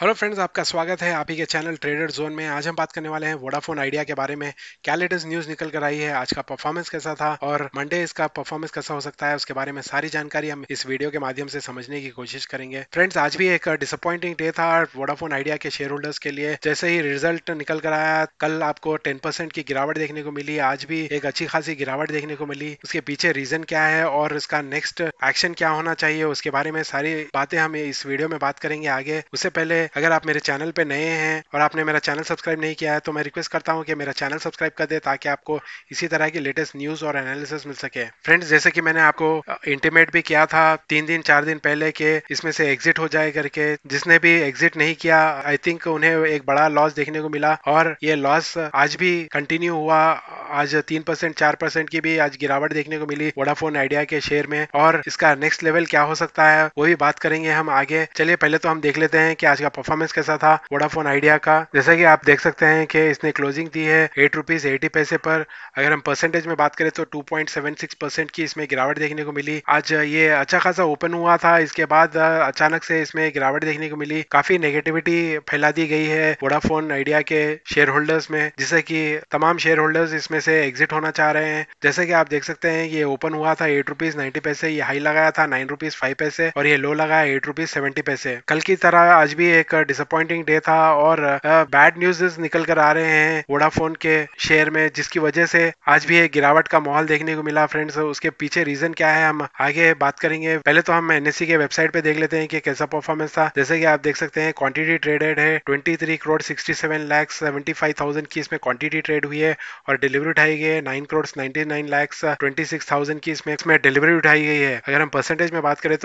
hello friends आपका स्वागत है आप ही के चैनल ट्रेडर जोन में आज हम बात करने वाले हैं वोडाफोन आइडिया के बारे में क्या लेटेस्ट न्यूज निकल कर आई है आज का परफॉर्मेंस कैसा था और मंडे इसका परफॉर्मेंस कैसा हो सकता है उसके बारे में सारी जानकारी हम इस वीडियो के माध्यम से समझने की कोशिश करेंगे फ्रेंड्स आज भी एक डिसअपॉइंटिंग डे था वोडाफोन आइडिया के शेयर होल्डर्स के लिए जैसे ही रिजल्ट निकल कर आया कल आपको टेन की गिरावट देखने को मिली आज भी एक अच्छी खासी गिरावट देखने को मिली उसके पीछे रीजन क्या है और इसका नेक्स्ट एक्शन क्या होना चाहिए उसके बारे में सारी बातें हम इस वीडियो में बात करेंगे आगे उससे पहले अगर आप मेरे चैनल पे नए हैं और आपने मेरा चैनल सब्सक्राइब नहीं किया है तो मैं रिक्वेस्ट करता हूँ कि मेरा चैनल सब्सक्राइब कर दे ताकि आपको इसी तरह की लेटेस्ट न्यूज और एनालिसिस मिल सके फ्रेंड्स जैसे कि मैंने आपको इंटीमेट भी किया था तीन दिन चार दिन पहले के इसमें से एग्जिट हो जाए करके जिसने भी एग्जिट नहीं किया आई थिंक उन्हें एक बड़ा लॉस देखने को मिला और ये लॉस आज भी कंटिन्यू हुआ आज तीन परसेंट चार परसेंट की भी आज गिरावट देखने को मिली वोडाफोन आइडिया के शेयर में और इसका नेक्स्ट लेवल क्या हो सकता है वो भी बात करेंगे हम आगे चलिए पहले तो हम देख लेते हैं कि आज का परफॉर्मेंस कैसा था वोडाफोन आइडिया का जैसा कि आप देख सकते हैं कि इसने क्लोजिंग दी है एट रुपीज एटी पैसे पर अगर हम परसेंटेज में बात करें तो two point seven six percent की इसमें गिरावट देखने को मिली आज ये अच्छा खासा ओपन हुआ था इसके बाद अचानक से इसमें गिरावट देखने को मिली काफी नेगेटिविटी फैला दी गई है वोडाफोन आइडिया के शेयर होल्डर्स में जिससे कि तमाम शेयर होल्डर्स इसमें से एग्जिट होना चाह रहे हैं जैसे कि आप देख सकते हैं ये ओपन हुआ था एट रुपीज नाइन्टी पैसे ये हाई लगाया था नाइन रुपीज फाइव पैसे और ये लो लगाया एट रुपीज सेवेंटी पैसे कल की तरह आज भी एक डिसअपॉइंटिंग डे था और बैड न्यूज निकल कर आ रहे हैं वोडाफोन के शेयर में जिसकी वजह से आज भी एक गिरावट का माहौल देखने को मिला फ्रेंड्स उसके पीछे रीजन क्या है हम आगे बात करेंगे पहले तो हम एनएससी e के वेबसाइट पे देख लेते हैं कि कैसा परफॉर्मेंस था जैसे कि आप देख सकते हैं क्वांटिटी ट्रेडेड है twenty three crore sixty seven lakhs seventy five thousand की इसमें क्वांटिटी ट्रेड हुई है और डिलीवरी उठाई गई है nine crore twenty six thousand की इसमें इसमें डिलीवरी उठाई गई है अगर हम परसेंटेज में बात करें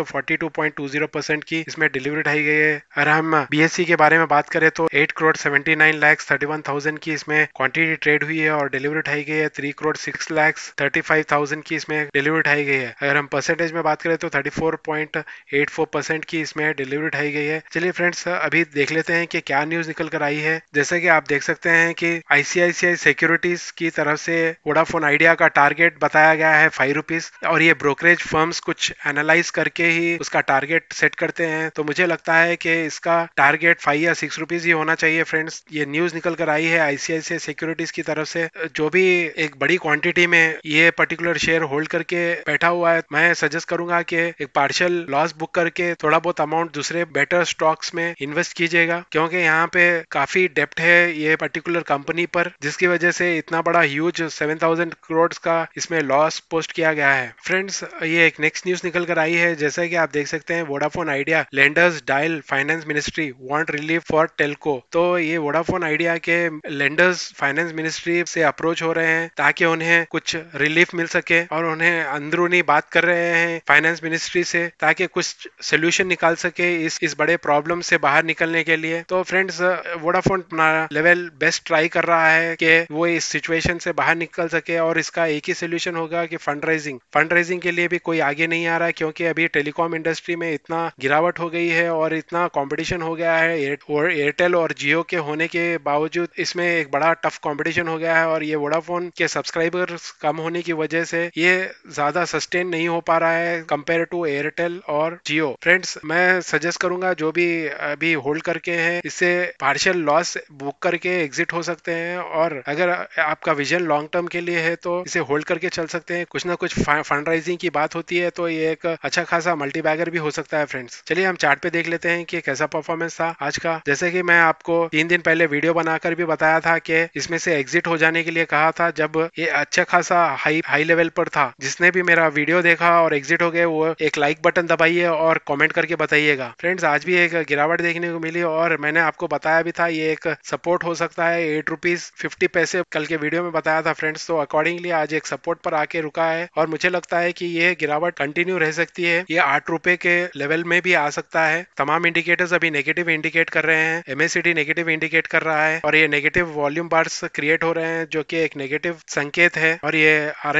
तो जीरो परसेंट की इसमें डिलीवरी उठाई गई है अगर हम बीएससी के बारे में बात करें तो eight crore seventy nine lakhs thirty one thousand की इसमें क्वांटिटी ट्रेड हुई है और डिलीवरी उठाई गई है three crore six lakhs thirty five thousand की इसमें डिलीवरी उठाई गई है अगर हम परसेंटेज में बात करें तो thirty four point eight four percent की इसमें डिलीवरी उठाई गई है चलिए फ्रेंड्स अभी देख लेते हैं कि क्या न्यूज निकल कर आई है जैसे कि आप देख सकते हैं कि आईसीआईसीआई सिक्योरिटीज की तरफ से वोडाफोन आइडिया का टारगेट बताया गया है फाइव रुपीज और ये ब्रोकरेज फर्म्स कुछ एनालाइज करके ही उसका टारगेट सेट करते हैं तो मुझे लगता है कि इसका टारगेट फाइव या सिक्स रुपीज ही होना चाहिए फ्रेंड्स ये न्यूज निकल कर आई है आईसीआईसीआई सिक्योरिटीज की तरफ से जो भी एक बड़ी क्वांटिटी में ये पर्टिकुलर शेयर होल्ड करके बैठा हुआ है मैं सजेस्ट करूंगा कि एक पार्शल लॉस बुक करके थोड़ा बहुत अमाउंट दूसरे बेटर स्टॉक्स में इन्वेस्ट कीजिएगा क्योंकि यहाँ पे काफी डेप्ट है ये पर्टिकुलर कंपनी पर जिसकी वजह से इतना बड़ा ह्यूज थाउजेंड करोड़ का इसमें लॉस पोस्ट किया गया है फ्रेंड्स ये एक नेक्स्ट न्यूज निकल कर आई है जैसे कि आप देख सकते हैं Vodafone Idea lenders dial finance ministry want relief for telco तो ये वोडाफोन आइडिया के लेंडर्स फाइनेंस मिनिस्ट्री से अप्रोच हो रहे हैं ताकि उन्हें कुछ रिलीफ मिल सके और उन्हें अंदरूनी बात कर रहे हैं फाइनेंस मिनिस्ट्री से ताकि कुछ सोल्यूशन निकाल सके इस इस बड़े प्रॉब्लम से बाहर निकलने के लिए तो फ्रेंड्स वोडाफोन अपना लेवल बेस्ट ट्राई कर रहा है कि वो इस सिचुएशन से बाहर निकल सके और इसका एक ही सोल्यूशन होगा कि फंड राइजिंग फंड राइजिंग के लिए भी कोई आगे नहीं आ रहा क्योंकि अभी टेलीकॉम इंडस्ट्री में इतना गिरावट हो गई है और इतना कॉम्पिटिशन हो गया है एयरटेल और जियो के होने के बावजूद इसमें एक बड़ा टफ कंपटीशन हो गया है और ये वोडाफोन के सब्सक्राइबर्स कम होने की वजह से ये ज्यादा सस्टेन नहीं हो पा रहा है कंपेयर टू एयरटेल और जियो फ्रेंड्स मैं सजेस्ट करूंगा जो भी अभी होल्ड करके हैं इससे पार्शियल लॉस बुक करके एग्जिट हो सकते हैं और अगर आपका विजन लॉन्ग टर्म के लिए है तो इसे होल्ड करके चल सकते हैं कुछ ना कुछ फंड राइजिंग की बात होती है तो ये एक अच्छा खासा मल्टी बैगर भी हो सकता है फ्रेंड्स चलिए हम चार्ट पे देख लेते हैं कि कैसा परफॉर्म परफॉर्मेंस था आज का जैसे कि मैं आपको तीन दिन पहले वीडियो बनाकर भी बताया था कि इसमें से एग्जिट हो जाने के लिए कहा था जब ये अच्छा खासा हाई हाई लेवल पर था जिसने भी मेरा वीडियो देखा और एग्जिट हो गए वो एक लाइक बटन दबाइए और कॉमेंट करके बताइएगा फ्रेंड्स आज भी एक गिरावट देखने को मिली और मैंने आपको बताया भी था ये एक सपोर्ट हो सकता है एट रुपीज फिफ्टी पैसे कल के वीडियो में बताया था फ्रेंड्स तो अकॉर्डिंगली आज एक सपोर्ट पर आके रुका है और मुझे लगता है कि ये गिरावट कंटिन्यू रह सकती है ये आठ रुपए के लेवल में भी आ सकता है तमाम इंडिकेटर्स अभी नेगेटिव नेगेटिव इंडिकेट कर रहे हैं एमएसीडी नेगेटिव इंडिकेट कर रहा है और ये नेगेटिव वॉल्यूम बार्स क्रिएट हो रहे हैं जो कि एक नेगेटिव संकेत है और ये आर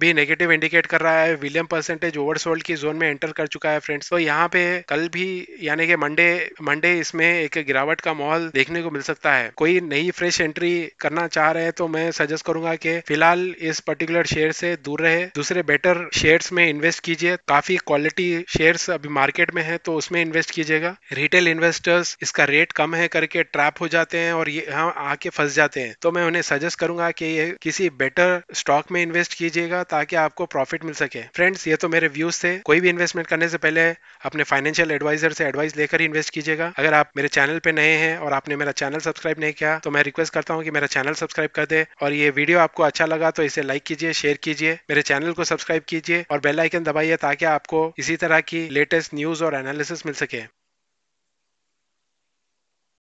भी नेगेटिव इंडिकेट कर रहा है विलियम परसेंटेज ओवरसोल्ड की जोन में एंटर कर चुका है फ्रेंड्स तो यहाँ पे कल भी यानी कि मंडे मंडे इसमें एक गिरावट का माहौल देखने को मिल सकता है कोई नई फ्रेश एंट्री करना चाह रहे हैं तो मैं सजेस्ट करूंगा कि फिलहाल इस पर्टिकुलर शेयर से दूर रहे दूसरे बेटर शेयर्स में इन्वेस्ट कीजिए काफी क्वालिटी शेयर्स अभी मार्केट में है तो उसमें इन्वेस्ट कीजिएगा रिटेल इन्वेस्ट इन्वेस्टर्स इसका रेट कम है करके ट्रैप हो जाते हैं और ये यहाँ आके फंस जाते हैं तो मैं उन्हें सजेस्ट करूंगा कि ये किसी बेटर स्टॉक में इन्वेस्ट कीजिएगा ताकि आपको प्रॉफिट मिल सके फ्रेंड्स ये तो मेरे व्यूज थे कोई भी इन्वेस्टमेंट करने से पहले अपने फाइनेंशियल एडवाइजर से एडवाइस लेकर ही इन्वेस्ट कीजिएगा अगर आप मेरे चैनल पे नए हैं और आपने मेरा चैनल सब्सक्राइब नहीं किया तो मैं रिक्वेस्ट करता हूँ कि मेरा चैनल सब्सक्राइब कर दे और ये वीडियो आपको अच्छा लगा तो इसे लाइक कीजिए शेयर कीजिए मेरे चैनल को सब्सक्राइब कीजिए और बेल आइकन दबाइए ताकि आपको इसी तरह की लेटेस्ट न्यूज और एनालिसिस मिल सके